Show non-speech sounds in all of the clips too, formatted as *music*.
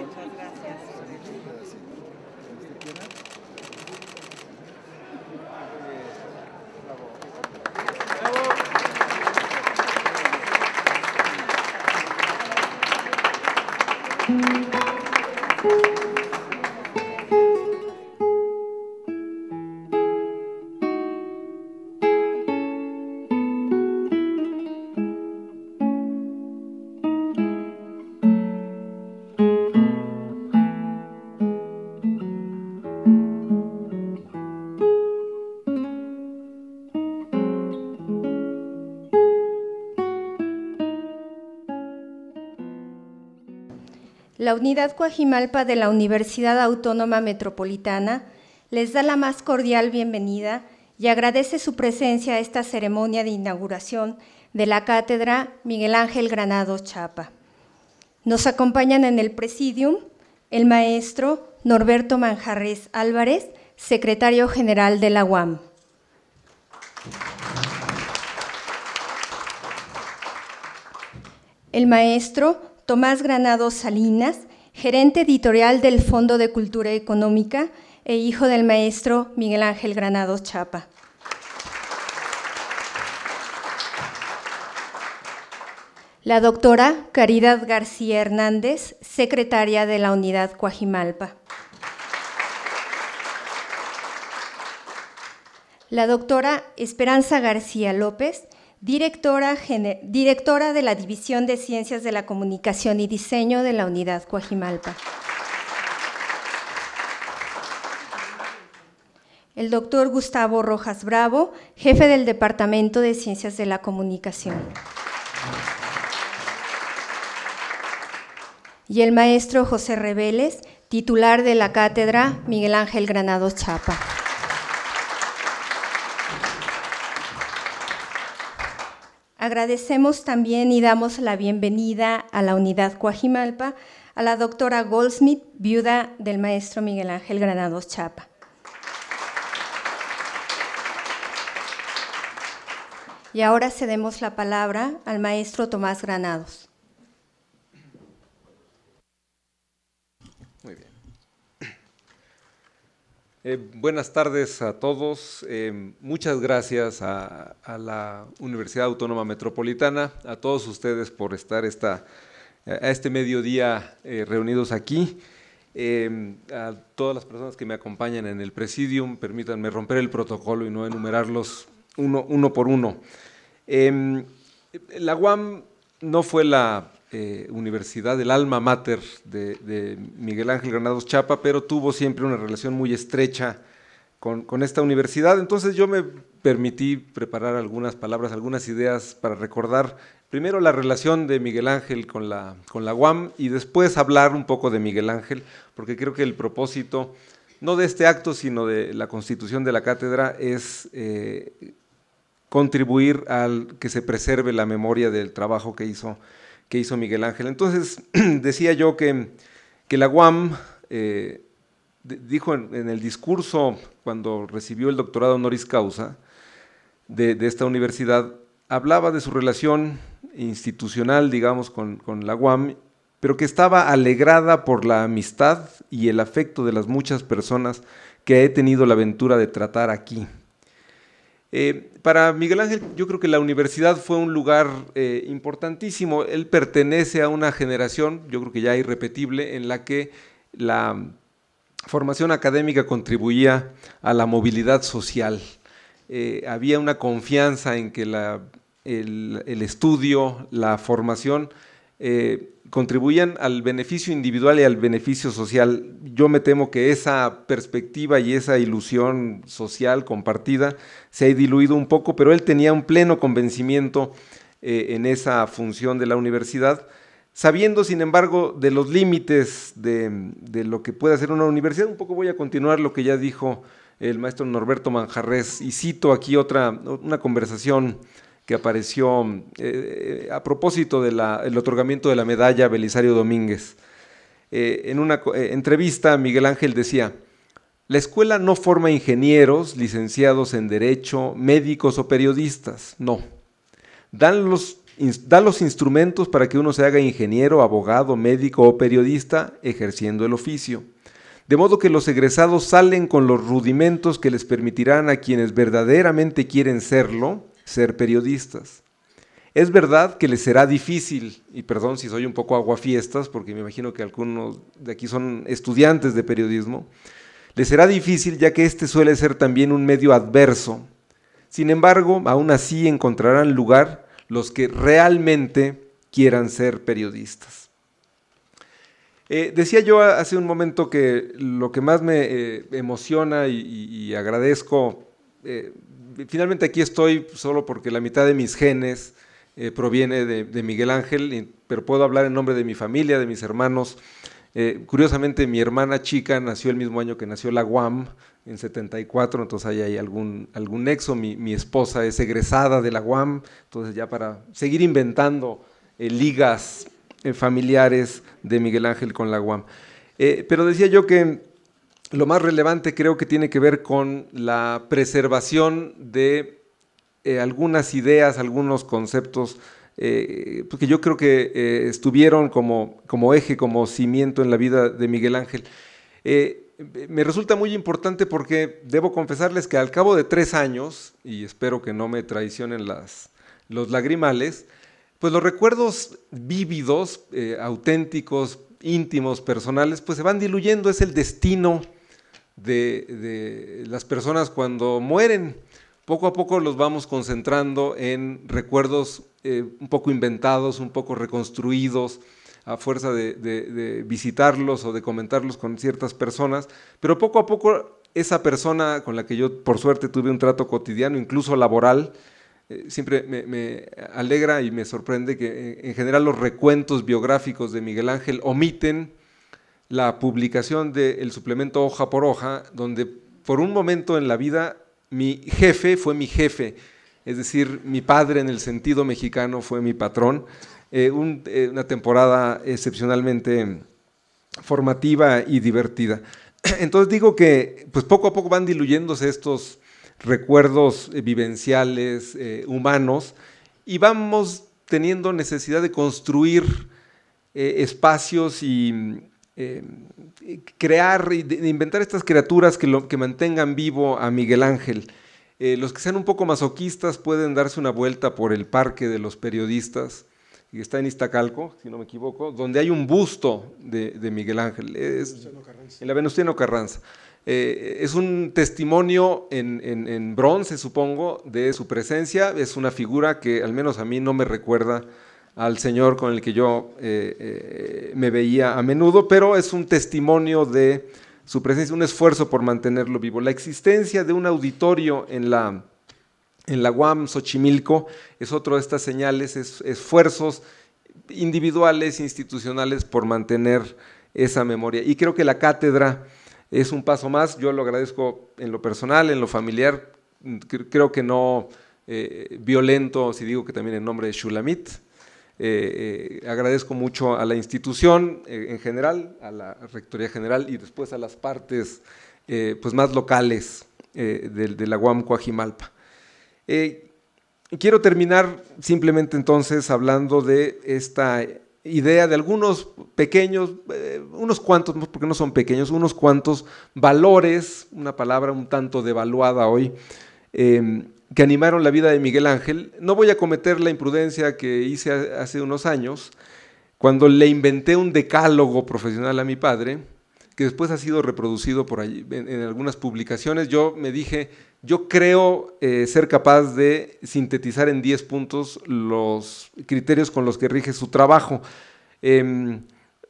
Muchas gracias. la Unidad Coajimalpa de la Universidad Autónoma Metropolitana les da la más cordial bienvenida y agradece su presencia a esta ceremonia de inauguración de la Cátedra Miguel Ángel Granado Chapa. Nos acompañan en el presidium el maestro Norberto Manjarres Álvarez, secretario general de la UAM. El maestro Tomás Granado Salinas, gerente editorial del Fondo de Cultura Económica e hijo del maestro Miguel Ángel Granados Chapa. La doctora Caridad García Hernández, secretaria de la unidad Coajimalpa. La doctora Esperanza García López, directora, directora de la División de Ciencias de la Comunicación y Diseño de la Unidad Coajimalpa. el doctor Gustavo Rojas Bravo, jefe del Departamento de Ciencias de la Comunicación. Y el maestro José Reveles, titular de la cátedra Miguel Ángel Granados Chapa. Agradecemos también y damos la bienvenida a la unidad Coajimalpa a la doctora Goldsmith, viuda del maestro Miguel Ángel Granados Chapa. Y ahora cedemos la palabra al maestro Tomás Granados. Eh, buenas tardes a todos. Eh, muchas gracias a, la Universidad Autónoma Metropolitana, a todos ustedes por estar a este mediodía eh, reunidos aquí. a todas las personas que me acompañan en el presidium, permítanme romper el protocolo y no enumerarlos uno, uno por uno. Em, la UAM no fue la eh, universidad, el alma mater de, Miguel Ángel Granados Chapa, pero tuvo siempre una relación muy estrecha con, esta universidad. Entonces yo me permití preparar algunas palabras, algunas ideas para recordar primero la relación de Miguel Ángel con la, con la UAM y después hablar un poco de Miguel Ángel, porque creo que el propósito, no de este acto, sino de la constitución de la cátedra, es... Eh, contribuir al que se preserve la memoria del trabajo que hizo que hizo Miguel Ángel. Entonces, *clears throat* decía yo que, que la UAM eh, dijo en, el discurso cuando recibió el doctorado honoris causa de, esta universidad, hablaba de su relación institucional, digamos, con, con, la UAM, pero que estaba alegrada por la amistad y el afecto de las muchas personas que he tenido la aventura de tratar aquí. Eh, para Miguel Ángel, yo creo que la universidad fue un lugar eh, importantísimo. Él pertenece a una generación, yo creo que ya irrepetible, en la que la formación académica contribuía a la movilidad social. Eh, había una confianza en que el, el, estudio, la formación, contribuyan al beneficio individual y al beneficio social. Yo me temo que esa perspectiva y esa ilusión social compartida se ha diluido un poco, pero él tenía un pleno convencimiento eh, en esa función de la universidad, sabiendo sin embargo de los límites de, lo que puede hacer una universidad. Un poco voy a continuar lo que ya dijo el maestro Norberto Manjarres y cito aquí otra una conversación que apareció eh, eh, a propósito del otorgamiento de la medalla Belisario Domínguez. Eh, en una entrevista, Miguel Ángel decía, la escuela no forma ingenieros, licenciados en derecho, médicos o periodistas, no. Dan los, los instrumentos para que uno se haga ingeniero, abogado, médico o periodista ejerciendo el oficio. De modo que los egresados salen con los rudimentos que les permitirán a quienes verdaderamente quieren serlo, ser periodistas. Es verdad que les será difícil, y perdón si soy un poco aguafiestas, porque me imagino que algunos de aquí son estudiantes de periodismo, les será difícil ya que este suele ser también un medio adverso. Sin embargo, aún así encontrarán lugar los que realmente quieran ser periodistas. Eh, decía yo hace un momento que lo que más me eh, emociona y, agradezco eh, finalmente aquí estoy solo porque la mitad de mis genes eh, proviene de, Miguel Ángel, pero puedo hablar en nombre de mi familia, de mis hermanos. Eh, curiosamente, mi hermana chica nació el mismo año que nació la UAM, en 74, entonces ahí hay algún, algún nexo. Mi, esposa es egresada de la UAM, entonces ya para seguir inventando eh, ligas familiares de Miguel Ángel con la UAM. pero decía yo que lo más relevante creo que tiene que ver con la preservación de eh, algunas ideas, algunos conceptos eh, pues que yo creo que eh, estuvieron como, como, eje, como cimiento en la vida de Miguel Ángel. me resulta muy importante porque debo confesarles que al cabo de tres años, y espero que no me traicionen las, los lagrimales, pues los recuerdos vívidos, auténticos, íntimos, personales, pues se van diluyendo, es el destino de, las personas cuando mueren. Poco a poco los vamos concentrando en recuerdos eh, un poco inventados, un poco reconstruidos, a fuerza de, visitarlos o de comentarlos con ciertas personas, pero poco a poco esa persona con la que yo por suerte tuve un trato cotidiano, incluso laboral, eh, siempre me, alegra y me sorprende que eh, en general los recuentos biográficos de Miguel Ángel omiten la publicación del suplemento hoja por hoja, donde por un momento en la vida mi jefe fue mi jefe, es decir, mi padre en el sentido mexicano fue mi patrón. Eh, eh, una temporada excepcionalmente formativa y divertida. *clears throat* Entonces digo que pues poco a poco van diluyéndose estos recuerdos eh, vivenciales, humanos, y vamos teniendo necesidad de construir espacios y eh, crear e inventar estas criaturas que, que mantengan vivo a Miguel Ángel. Eh, los que sean un poco masoquistas pueden darse una vuelta por el Parque de los Periodistas, que está en Iztacalco, si no me equivoco, donde hay un busto de, Miguel Ángel. Es, en la Venustiano Carranza. Eh, es un testimonio en, en, bronce, supongo, de su presencia. Es una figura que al menos a mí no me recuerda al Señor con el que yo eh, eh, me veía a menudo, pero es un testimonio de su presencia, un esfuerzo por mantenerlo vivo. La existencia de un auditorio en la, en UAM Xochimilco es otro de estas señales, es, esfuerzos individuales, institucionales por mantener esa memoria. Y creo que la cátedra es un paso más, yo lo agradezco en lo personal, en lo familiar, creo que no eh, violento si digo que también en nombre de Shulamit, eh, eh, agradezco mucho a la institución eh, en general, a la Rectoría General y después a las partes pues más locales de, la UAM Coajimalpa. quiero terminar simplemente entonces hablando de esta idea de algunos pequeños, unos cuantos, porque no son pequeños, unos cuantos valores, una palabra un tanto devaluada hoy, que animaron la vida de Miguel Ángel, no voy a cometer la imprudencia que hice hace unos años, cuando le inventé un decálogo profesional a mi padre, que después ha sido reproducido por en, algunas publicaciones, yo me dije, yo creo eh, ser capaz de sintetizar en 10 puntos los criterios con los que rige su trabajo. Em,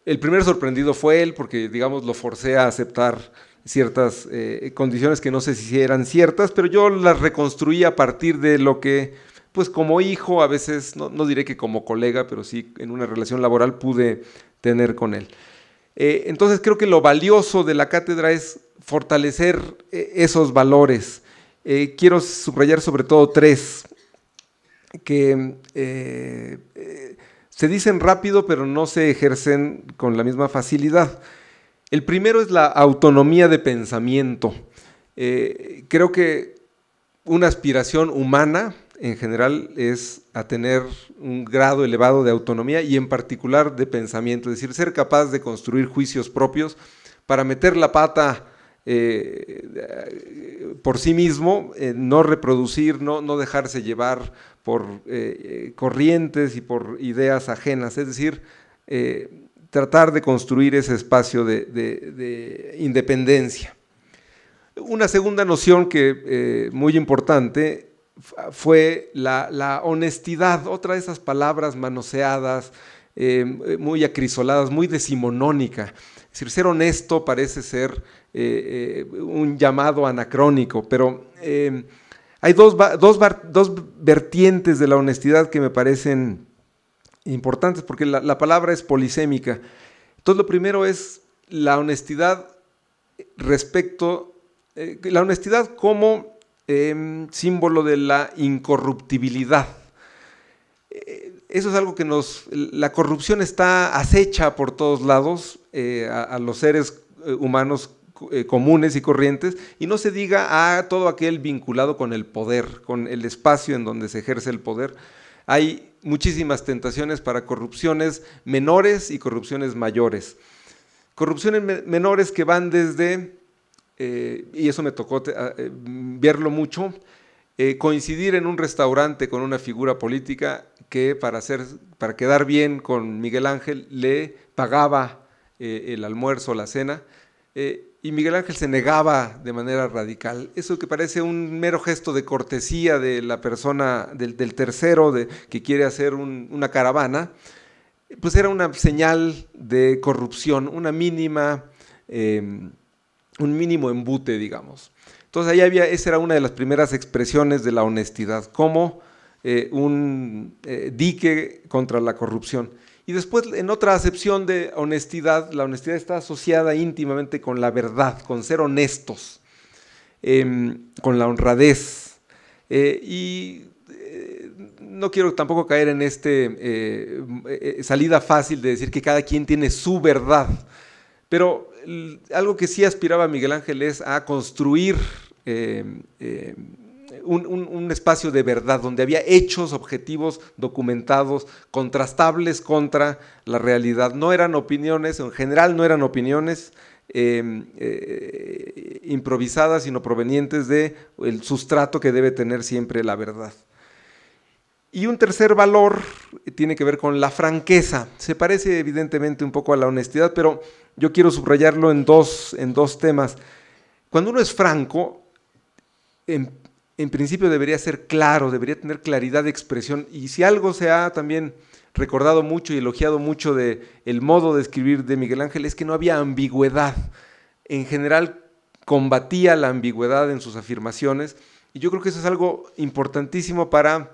el primer sorprendido fue él, porque digamos lo forcé a aceptar ciertas eh, condiciones que no sé si eran ciertas, pero yo las reconstruí a partir de lo que, pues como hijo, a veces, no, diré que como colega, pero sí en una relación laboral pude tener con él. Eh, entonces creo que lo valioso de la cátedra es fortalecer eh, esos valores. quiero subrayar sobre todo tres que se dicen rápido, pero no se ejercen con la misma facilidad. El primero es la autonomía de pensamiento. Eh, creo que una aspiración humana en general es a tener un grado elevado de autonomía y en particular de pensamiento, es decir, ser capaz de construir juicios propios para meter la pata eh, eh, por sí mismo, no reproducir, no dejarse llevar por eh, eh, corrientes y por ideas ajenas, es decir, eh, tratar de construir ese espacio de, independencia. Una segunda noción que muy importante fue la, honestidad, otra de esas palabras manoseadas, muy acrisoladas, muy decimonónica. Es decir, ser honesto parece ser un llamado anacrónico, pero hay dos, vertientes de la honestidad que me parecen importantes, porque la, palabra es polisémica. Entonces, lo primero es la honestidad respecto, eh, la honestidad como em, símbolo de la incorruptibilidad. Eh, eso es algo que nos, la corrupción está acecha por todos lados eh, a, a, los seres humanos eh, comunes y corrientes, y no se diga a ah, todo aquel vinculado con el poder, con el espacio en donde se ejerce el poder. Hay muchísimas tentaciones para corrupciones menores y corrupciones mayores. Corrupciones menores que van desde, eh, y eso me tocó ah, eh, verlo mucho, coincidir en un restaurante con una figura política que para, hacer, para quedar bien con Miguel Ángel le pagaba el almuerzo, la cena, eh, y Miguel Ángel se negaba de manera radical. Eso que parece un mero gesto de cortesía de la persona, del, tercero que quiere hacer una caravana, pues era una señal de corrupción, una mínima, em, un mínimo embute, digamos. Entonces ahí había, esa era una de las primeras expresiones de la honestidad, como eh, un eh, dique contra la corrupción. Y después, en otra acepción de honestidad, la honestidad está asociada íntimamente con la verdad, con ser honestos, em, con la honradez. Eh, y eh, no quiero tampoco caer en este eh, salida fácil de decir que cada quien tiene su verdad, pero algo que sí aspiraba Miguel Ángel es a construir un, espacio de verdad, donde había hechos objetivos documentados, contrastables contra la realidad. No eran opiniones, en general no eran opiniones em, eh, improvisadas, sino provenientes del sustrato que debe tener siempre la verdad. Y un tercer valor tiene que ver con la franqueza. Se parece evidentemente un poco a la honestidad, pero yo quiero subrayarlo en dos, en dos temas. Cuando uno es franco, en, em, en principio debería ser claro, debería tener claridad de expresión. Y si algo se ha también recordado mucho y elogiado mucho de el modo de escribir de Miguel Ángel es que no había ambigüedad. En general combatía la ambigüedad en sus afirmaciones y yo creo que eso es algo importantísimo para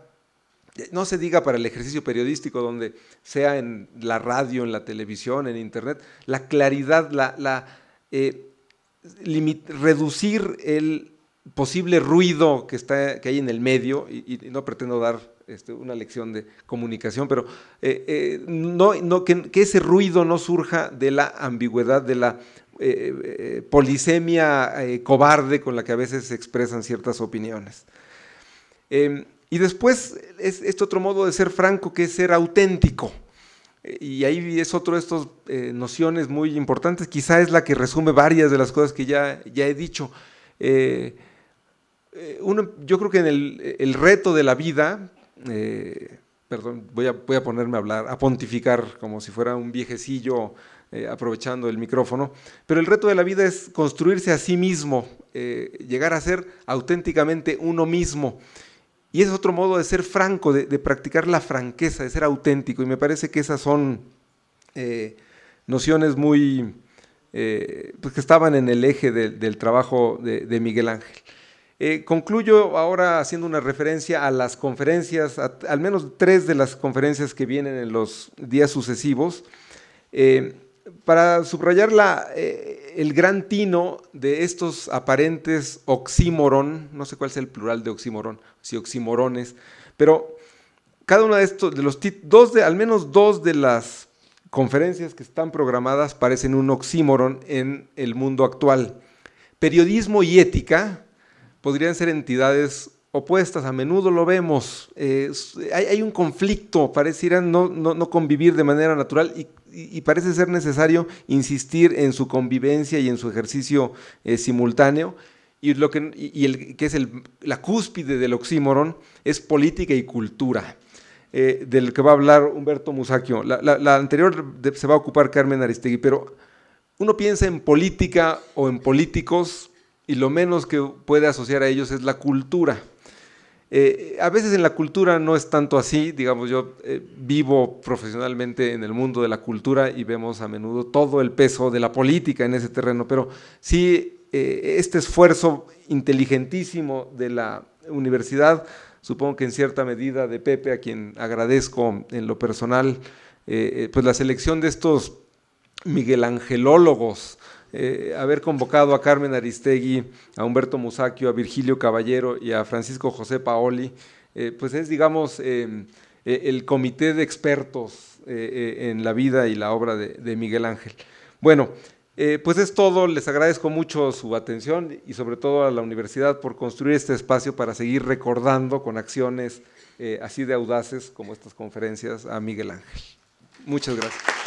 no se diga para el ejercicio periodístico donde sea en la radio, en la televisión, en internet, la claridad, la, la eh, reducir el posible ruido que, está, que hay en el medio, y, no pretendo dar este, una lección de comunicación, pero eh, eh, no, no, que, ese ruido no surja de la ambigüedad, de la eh, polisemia cobarde con la que a veces se expresan ciertas opiniones. Em, y después es este otro modo de ser franco que es ser auténtico. Y ahí es otro de estas nociones muy importantes, quizá es la que resume varias de las cosas que ya, ya he dicho. Eh, yo creo que en el, reto de la vida, eh, perdón, voy a, ponerme a hablar, a pontificar como si fuera un viejecillo eh, aprovechando el micrófono, pero el reto de la vida es construirse a sí mismo, llegar a ser auténticamente uno mismo. Y es otro modo de ser franco, de, practicar la franqueza, de ser auténtico. Y me parece que esas son nociones muy... Pues que estaban en el eje del trabajo de Miguel Ángel. Eh, concluyo ahora haciendo una referencia a las conferencias, al menos tres de las conferencias que vienen en los días sucesivos, eh, para subrayar la, eh, el gran tino de estos aparentes oxímoron, no sé cuál es el plural de oxímoron, si oxímorones, pero cada uno de estos, de los dos de, al menos dos de las conferencias que están programadas parecen un oxímoron en el mundo actual. Periodismo y ética, podrían ser entidades opuestas, a menudo lo vemos, eh, hay, un conflicto, pareciera no, no, convivir de manera natural y, parece ser necesario insistir en su convivencia y en su ejercicio eh, simultáneo. Y lo que, el, que es la cúspide del oxímoron es política y cultura. Eh, del que va a hablar Humberto Musacchio. La, anterior se va a ocupar Carmen Aristegui, pero uno piensa en política o en políticos y lo menos que puede asociar a ellos es la cultura. Eh, a veces en la cultura no es tanto así, digamos, yo eh, vivo profesionalmente en el mundo de la cultura y vemos a menudo todo el peso de la política en ese terreno, pero sí eh, este esfuerzo inteligentísimo de la universidad, supongo que en cierta medida de Pepe, a quien agradezco en lo personal, pues la selección de estos Miguel Angelólogos, eh, haber convocado a Carmen Aristegui, a Humberto Musacchio, a Virgilio Caballero y a Francisco José Paoli, eh, pues es, digamos, eh, el comité de expertos en la vida y la obra de Miguel Ángel. Bueno, pues es todo, les agradezco mucho su atención y sobre todo a la universidad por construir este espacio para seguir recordando con acciones así de audaces como estas conferencias a Miguel Ángel. Muchas gracias.